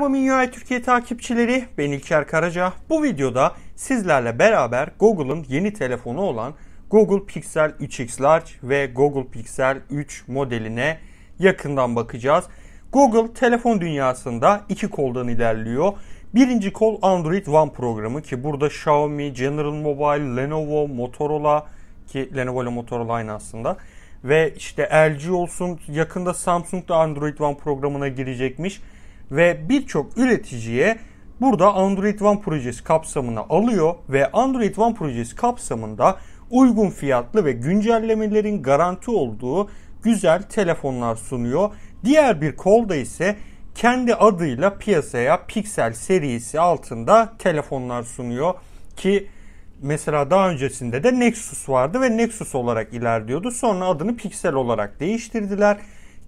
Merhaba Minyal Türkiye takipçileri ben İlker Karaca. Bu videoda sizlerle beraber Google'ın yeni telefonu olan Google Pixel 3X Large ve Google Pixel 3 modeline yakından bakacağız. Google telefon dünyasında iki koldan ilerliyor. Birinci kol Android One programı ki burada Xiaomi, General Mobile, Lenovo, Motorola ki Lenovo ile Motorola aynı aslında ve işte LG olsun yakında Samsung da Android One programına girecekmiş ve birçok üreticiye burada Android One projesi kapsamına alıyor ve Android One projesi kapsamında uygun fiyatlı ve güncellemelerin garanti olduğu güzel telefonlar sunuyor. Diğer bir kolda ise kendi adıyla piyasaya Pixel serisi altında telefonlar sunuyor ki mesela daha öncesinde de Nexus vardı ve Nexus olarak ilerliyordu. Sonra adını Pixel olarak değiştirdiler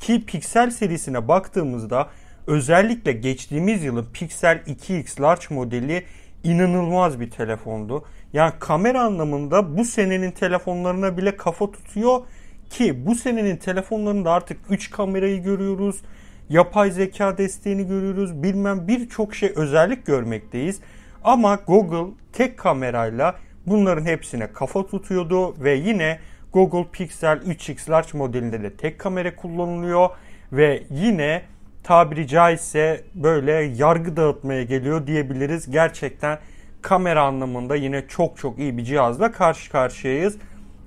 ki Pixel serisine baktığımızda Özellikle geçtiğimiz yılın Pixel 2X Large modeli inanılmaz bir telefondu. Yani kamera anlamında bu senenin telefonlarına bile kafa tutuyor ki bu senenin telefonlarında artık 3 kamerayı görüyoruz. Yapay zeka desteğini görüyoruz. Bilmem birçok şey özellik görmekteyiz. Ama Google tek kamerayla bunların hepsine kafa tutuyordu ve yine Google Pixel 3X Large modelinde de tek kamera kullanılıyor ve yine tabiri caizse böyle yargı dağıtmaya geliyor diyebiliriz. Gerçekten kamera anlamında yine çok çok iyi bir cihazla karşı karşıyayız.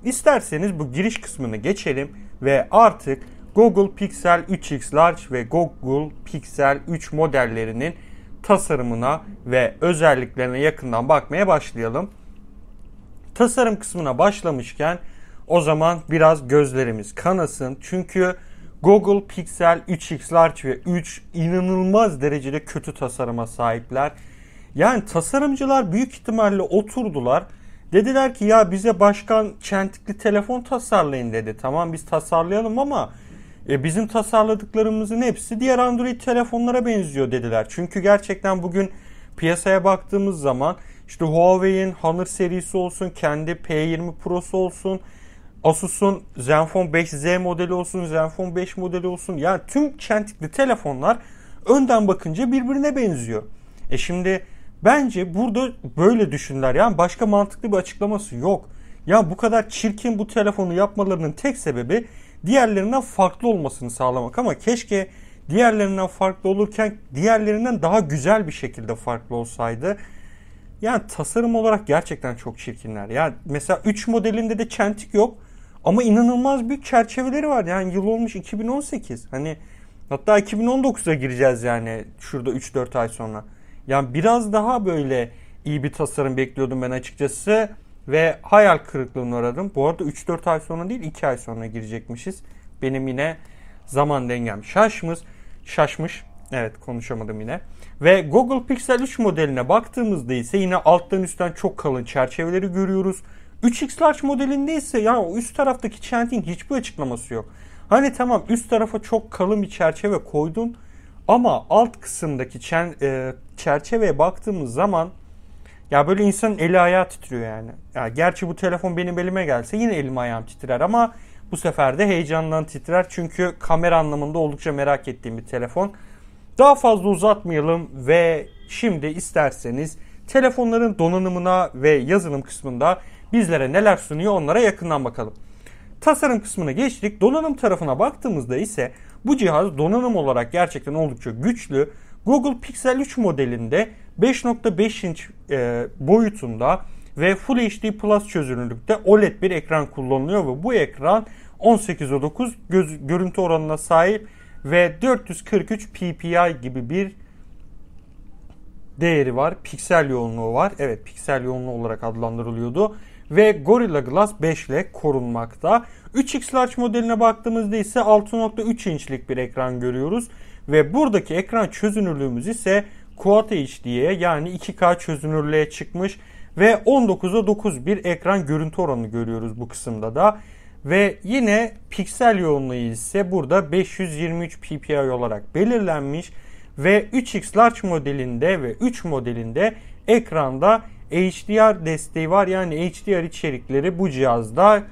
İsterseniz bu giriş kısmını geçelim ve artık Google Pixel 3X Large ve Google Pixel 3 modellerinin tasarımına ve özelliklerine yakından bakmaya başlayalım. Tasarım kısmına başlamışken o zaman biraz gözlerimiz kanasın. Çünkü Google Pixel 3X Large ve 3 inanılmaz derecede kötü tasarıma sahipler. Yani tasarımcılar büyük ihtimalle oturdular. Dediler ki ya bize başkan çentikli telefon tasarlayın dedi. Tamam biz tasarlayalım ama e, bizim tasarladıklarımızın hepsi diğer Android telefonlara benziyor dediler. Çünkü gerçekten bugün piyasaya baktığımız zaman işte Huawei'in Honor serisi olsun, kendi P20 Pro'su olsun, Asus'un Zenfone 5Z modeli olsun, Zenfone 5 modeli olsun. Yani tüm çentikli telefonlar önden bakınca birbirine benziyor. E şimdi bence burada böyle düşünler. Yani başka mantıklı bir açıklaması yok. Ya bu kadar çirkin bu telefonu yapmalarının tek sebebi diğerlerinden farklı olmasını sağlamak ama keşke diğerlerinden farklı olurken diğerlerinden daha güzel bir şekilde farklı olsaydı. Yani tasarım olarak gerçekten çok çirkinler. Yani mesela 3 modelinde de çentik yok. Ama inanılmaz büyük çerçeveleri var. Yani yıl olmuş 2018. Hani hatta 2019'a gireceğiz yani şurada 3-4 ay sonra. Yani biraz daha böyle iyi bir tasarım bekliyordum ben açıkçası. Ve hayal kırıklığına uğradım. Bu arada 3-4 ay sonra değil 2 ay sonra girecekmişiz. Benim yine zaman dengem şaşmış. Şaşmış. Evet konuşamadım yine. Ve Google Pixel 3 modeline baktığımızda ise yine alttan üstten çok kalın çerçeveleri görüyoruz. 3X Large modelinde ise ya üst taraftaki çentin hiçbir açıklaması yok. Hani tamam üst tarafa çok kalın bir çerçeve koydun ama alt kısımdaki çen, e, çerçeveye baktığımız zaman ya böyle insanın eli ayağı titriyor yani. Ya gerçi bu telefon benim elime gelse yine elim ayağım titrer ama bu sefer de heyecandan titrer. Çünkü kamera anlamında oldukça merak ettiğim bir telefon. Daha fazla uzatmayalım ve şimdi isterseniz telefonların donanımına ve yazılım kısmında bizlere neler sunuyor onlara yakından bakalım. Tasarım kısmına geçtik. Donanım tarafına baktığımızda ise bu cihaz donanım olarak gerçekten oldukça güçlü. Google Pixel 3 modelinde 5.5 inç e, boyutunda ve Full HD Plus çözünürlükte OLED bir ekran kullanılıyor ve bu ekran 18.9 göz, görüntü oranına sahip ve 443 ppi gibi bir değeri var. Piksel yoğunluğu var. Evet piksel yoğunluğu olarak adlandırılıyordu ve Gorilla Glass 5 ile korunmakta. 3X Large modeline baktığımızda ise 6.3 inçlik bir ekran görüyoruz ve buradaki ekran çözünürlüğümüz ise Quad HD'ye yani 2K çözünürlüğe çıkmış ve 19'a 9 bir ekran görüntü oranı görüyoruz bu kısımda da. Ve yine piksel yoğunluğu ise burada 523 ppi olarak belirlenmiş ve 3X Large modelinde ve 3 modelinde ekranda HDR desteği var. Yani HDR içerikleri bu cihazda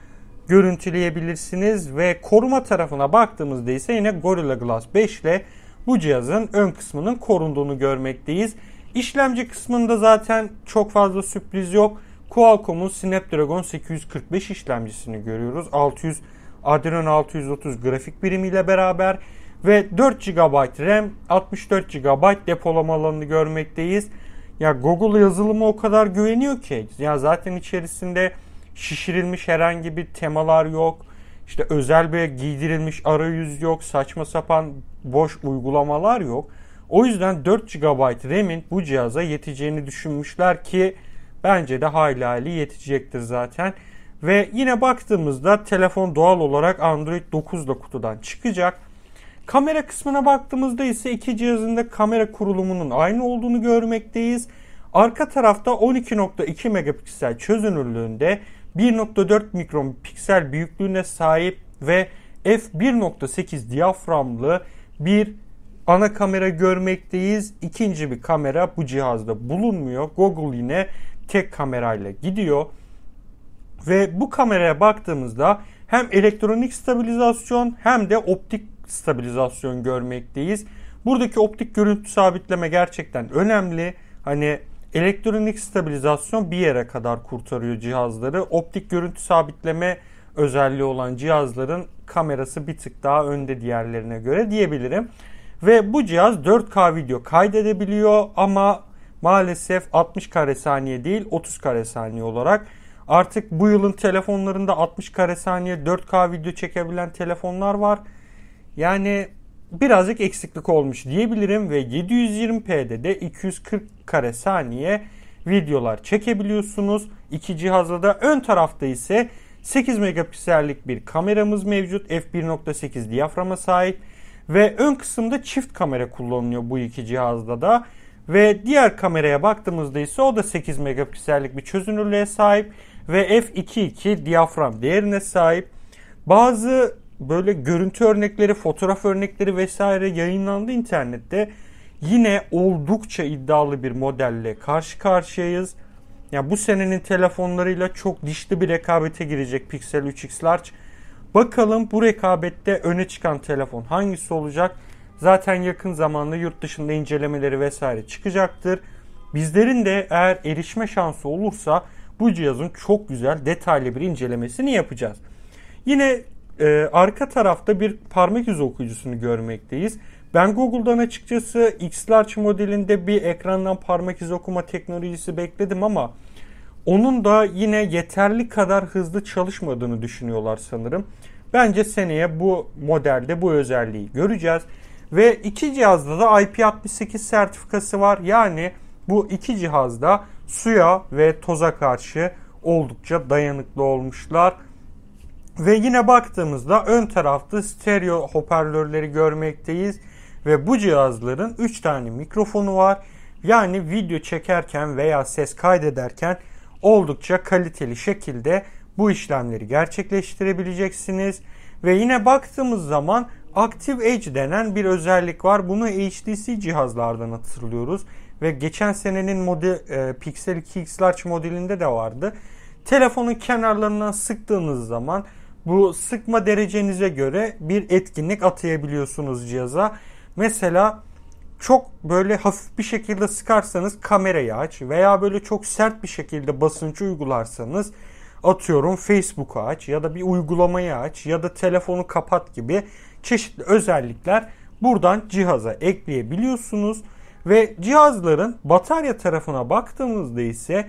görüntüleyebilirsiniz ve koruma tarafına baktığımızda ise yine Gorilla Glass 5 ile bu cihazın ön kısmının korunduğunu görmekteyiz. İşlemci kısmında zaten çok fazla sürpriz yok. Qualcomm'un Snapdragon 845 işlemcisini görüyoruz. 600 Adreno 630 grafik birimiyle beraber ve 4 GB RAM, 64 GB depolama alanını görmekteyiz. Ya Google yazılımı o kadar güveniyor ki. Ya zaten içerisinde şişirilmiş herhangi bir temalar yok. İşte özel bir giydirilmiş arayüz yok. Saçma sapan boş uygulamalar yok. O yüzden 4 GB RAM'in bu cihaza yeteceğini düşünmüşler ki bence de hayli hayli yetecektir zaten. Ve yine baktığımızda telefon doğal olarak Android 9 da kutudan çıkacak. Kamera kısmına baktığımızda ise iki cihazın da kamera kurulumunun aynı olduğunu görmekteyiz. Arka tarafta 12.2 megapiksel çözünürlüğünde 1.4 mikron piksel büyüklüğüne sahip ve f1.8 diyaframlı bir ana kamera görmekteyiz. İkinci bir kamera bu cihazda bulunmuyor. Google yine tek kamerayla gidiyor. Ve bu kameraya baktığımızda hem elektronik stabilizasyon hem de optik stabilizasyon görmekteyiz. Buradaki optik görüntü sabitleme gerçekten önemli. Hani elektronik stabilizasyon bir yere kadar kurtarıyor cihazları. Optik görüntü sabitleme özelliği olan cihazların kamerası bir tık daha önde diğerlerine göre diyebilirim. Ve bu cihaz 4K video kaydedebiliyor ama maalesef 60 kare saniye değil 30 kare saniye olarak. Artık bu yılın telefonlarında 60 kare saniye 4K video çekebilen telefonlar var. Yani birazcık eksiklik olmuş diyebilirim ve 720p'de de 240 kare saniye videolar çekebiliyorsunuz. İki cihazda da ön tarafta ise 8 megapiksellik bir kameramız mevcut. F1.8 diyaframa sahip ve ön kısımda çift kamera kullanılıyor bu iki cihazda da. Ve diğer kameraya baktığımızda ise o da 8 megapiksellik bir çözünürlüğe sahip ve f2.2 diyafram değerine sahip. Bazı böyle görüntü örnekleri, fotoğraf örnekleri vesaire yayınlandı internette. Yine oldukça iddialı bir modelle karşı karşıyayız. Ya yani bu senenin telefonlarıyla çok dişli bir rekabete girecek Pixel 3X Large. Bakalım bu rekabette öne çıkan telefon hangisi olacak? Zaten yakın zamanda yurt dışında incelemeleri vesaire çıkacaktır. Bizlerin de eğer erişme şansı olursa bu cihazın çok güzel detaylı bir incelemesini yapacağız. Yine e, arka tarafta bir parmak izi okuyucusunu görmekteyiz. Ben Google'dan açıkçası X Large modelinde bir ekrandan parmak izi okuma teknolojisi bekledim ama onun da yine yeterli kadar hızlı çalışmadığını düşünüyorlar sanırım. Bence seneye bu modelde bu özelliği göreceğiz. Ve iki cihazda da IP68 sertifikası var. Yani bu iki cihazda suya ve toza karşı oldukça dayanıklı olmuşlar. Ve yine baktığımızda ön tarafta stereo hoparlörleri görmekteyiz. Ve bu cihazların 3 tane mikrofonu var. Yani video çekerken veya ses kaydederken oldukça kaliteli şekilde bu işlemleri gerçekleştirebileceksiniz. Ve yine baktığımız zaman Active Edge denen bir özellik var. Bunu HTC cihazlardan hatırlıyoruz. Ve geçen senenin model, e, Pixel 2 X Large modelinde de vardı. Telefonun kenarlarından sıktığınız zaman bu sıkma derecenize göre bir etkinlik atayabiliyorsunuz cihaza. Mesela çok böyle hafif bir şekilde sıkarsanız kamerayı aç veya böyle çok sert bir şekilde basıncı uygularsanız atıyorum Facebook'u aç ya da bir uygulamayı aç ya da telefonu kapat gibi çeşitli özellikler buradan cihaza ekleyebiliyorsunuz ve cihazların batarya tarafına baktığımızda ise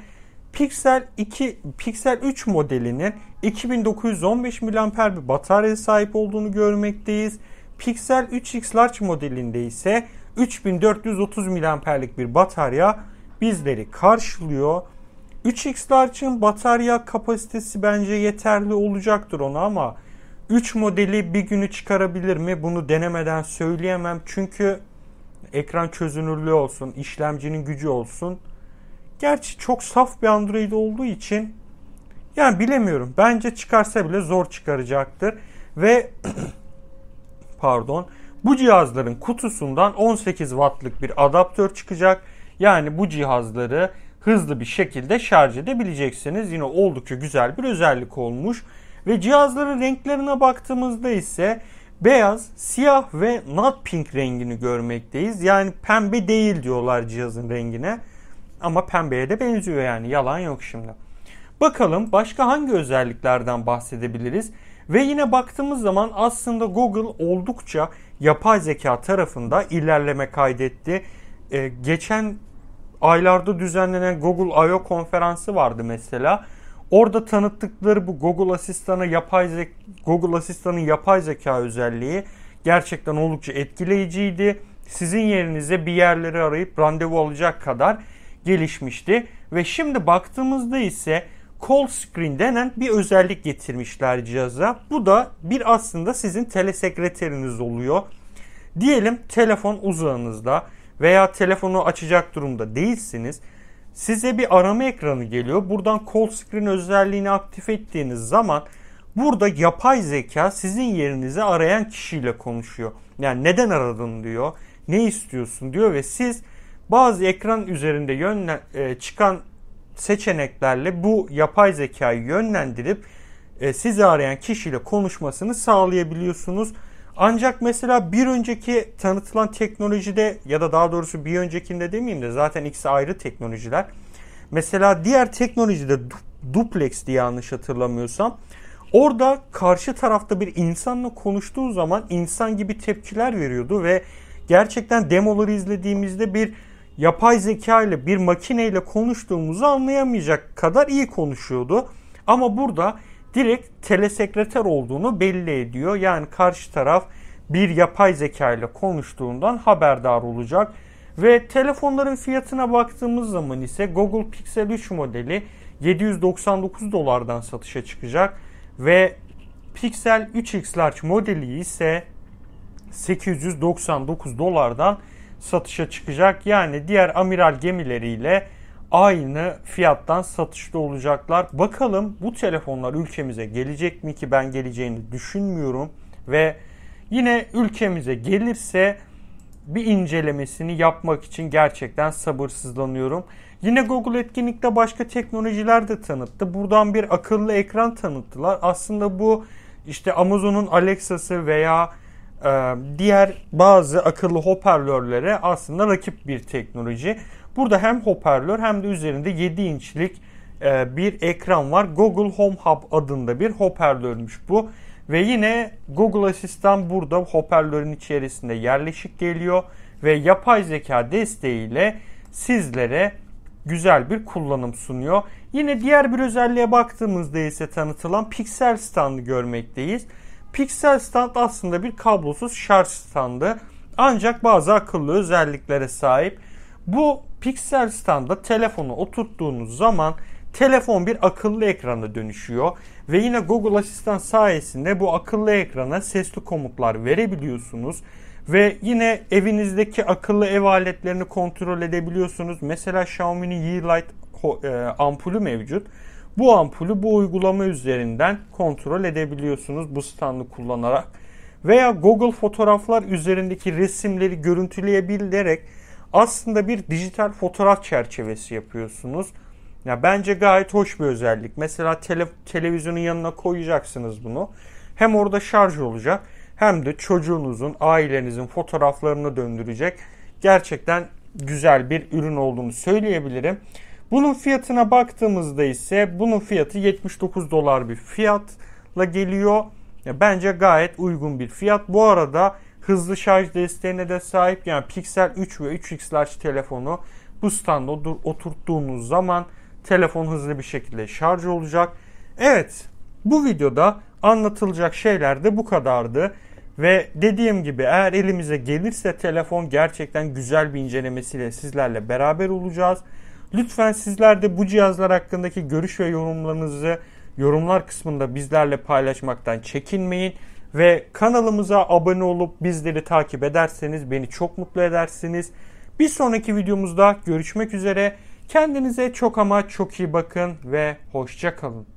Pixel 2 Pixel 3 modelinin 2915 mAh bir bataryaya sahip olduğunu görmekteyiz. Pixel 3X Large modelinde ise 3430 mAh'lik bir batarya bizleri karşılıyor. 3X Large'ın batarya kapasitesi bence yeterli olacaktır ona ama 3 modeli bir günü çıkarabilir mi? Bunu denemeden söyleyemem. Çünkü ekran çözünürlüğü olsun, işlemcinin gücü olsun Gerçi çok saf bir Android olduğu için yani bilemiyorum. Bence çıkarsa bile zor çıkaracaktır. Ve pardon bu cihazların kutusundan 18 wattlık bir adaptör çıkacak. Yani bu cihazları hızlı bir şekilde şarj edebileceksiniz. Yine oldukça güzel bir özellik olmuş. Ve cihazların renklerine baktığımızda ise beyaz, siyah ve not pink rengini görmekteyiz. Yani pembe değil diyorlar cihazın rengine. Ama pembeye de benziyor yani yalan yok şimdi. Bakalım başka hangi özelliklerden bahsedebiliriz? Ve yine baktığımız zaman aslında Google oldukça yapay zeka tarafında ilerleme kaydetti. Ee, geçen aylarda düzenlenen Google I.O. konferansı vardı mesela. Orada tanıttıkları bu Google Asistan'a yapay zek Google Asistan'ın yapay zeka özelliği gerçekten oldukça etkileyiciydi. Sizin yerinize bir yerleri arayıp randevu alacak kadar gelişmişti ve şimdi baktığımızda ise Call Screen denen bir özellik getirmişler cihaza. Bu da bir aslında sizin telesekreteriniz oluyor. Diyelim telefon uzağınızda veya telefonu açacak durumda değilsiniz. Size bir arama ekranı geliyor. Buradan call screen özelliğini aktif ettiğiniz zaman burada yapay zeka sizin yerinize arayan kişiyle konuşuyor. Yani neden aradın diyor, ne istiyorsun diyor ve siz bazı ekran üzerinde yönlen, e, çıkan seçeneklerle bu yapay zekayı yönlendirip e, sizi arayan kişiyle konuşmasını sağlayabiliyorsunuz. Ancak mesela bir önceki tanıtılan teknolojide ya da daha doğrusu bir öncekinde demeyeyim de zaten ikisi ayrı teknolojiler. Mesela diğer teknolojide duplex diye yanlış hatırlamıyorsam orada karşı tarafta bir insanla konuştuğu zaman insan gibi tepkiler veriyordu ve gerçekten demoları izlediğimizde bir yapay zeka ile bir makineyle konuştuğumuzu anlayamayacak kadar iyi konuşuyordu. Ama burada direkt telesekreter olduğunu belli ediyor. Yani karşı taraf bir yapay zeka ile konuştuğundan haberdar olacak. Ve telefonların fiyatına baktığımız zaman ise Google Pixel 3 modeli 799 dolardan satışa çıkacak ve Pixel 3 X Large modeli ise 899 dolardan satışa çıkacak. Yani diğer amiral gemileriyle aynı fiyattan satışta olacaklar. Bakalım bu telefonlar ülkemize gelecek mi ki ben geleceğini düşünmüyorum ve yine ülkemize gelirse bir incelemesini yapmak için gerçekten sabırsızlanıyorum. Yine Google etkinlikte başka teknolojiler de tanıttı. Buradan bir akıllı ekran tanıttılar. Aslında bu işte Amazon'un Alexa'sı veya ee, diğer bazı akıllı hoparlörlere aslında rakip bir teknoloji. Burada hem hoparlör hem de üzerinde 7 inçlik e, bir ekran var. Google Home Hub adında bir hoparlörmüş bu. Ve yine Google Asistan burada hoparlörün içerisinde yerleşik geliyor ve yapay zeka desteğiyle sizlere güzel bir kullanım sunuyor. Yine diğer bir özelliğe baktığımızda ise tanıtılan Pixel standı görmekteyiz. Pixel stand aslında bir kablosuz şarj standı. Ancak bazı akıllı özelliklere sahip. Bu Pixel standa telefonu oturttuğunuz zaman telefon bir akıllı ekrana dönüşüyor ve yine Google Asistan sayesinde bu akıllı ekrana sesli komutlar verebiliyorsunuz ve yine evinizdeki akıllı ev aletlerini kontrol edebiliyorsunuz. Mesela Xiaomi'nin Yeelight e, ampulü mevcut. Bu ampulü bu uygulama üzerinden kontrol edebiliyorsunuz bu standı kullanarak. Veya Google fotoğraflar üzerindeki resimleri görüntüleyebilerek aslında bir dijital fotoğraf çerçevesi yapıyorsunuz. Ya bence gayet hoş bir özellik. Mesela tele, televizyonun yanına koyacaksınız bunu. Hem orada şarj olacak hem de çocuğunuzun, ailenizin fotoğraflarını döndürecek. Gerçekten güzel bir ürün olduğunu söyleyebilirim. Bunun fiyatına baktığımızda ise bunun fiyatı 79 dolar bir fiyatla geliyor. Bence gayet uygun bir fiyat. Bu arada hızlı şarj desteğine de sahip. Yani Pixel 3 ve 3 Large telefonu bu standa oturttuğunuz zaman telefon hızlı bir şekilde şarj olacak. Evet bu videoda anlatılacak şeyler de bu kadardı. Ve dediğim gibi eğer elimize gelirse telefon gerçekten güzel bir incelemesiyle sizlerle beraber olacağız. Lütfen sizler de bu cihazlar hakkındaki görüş ve yorumlarınızı yorumlar kısmında bizlerle paylaşmaktan çekinmeyin. Ve kanalımıza abone olup bizleri takip ederseniz beni çok mutlu edersiniz. Bir sonraki videomuzda görüşmek üzere. Kendinize çok ama çok iyi bakın ve hoşça kalın.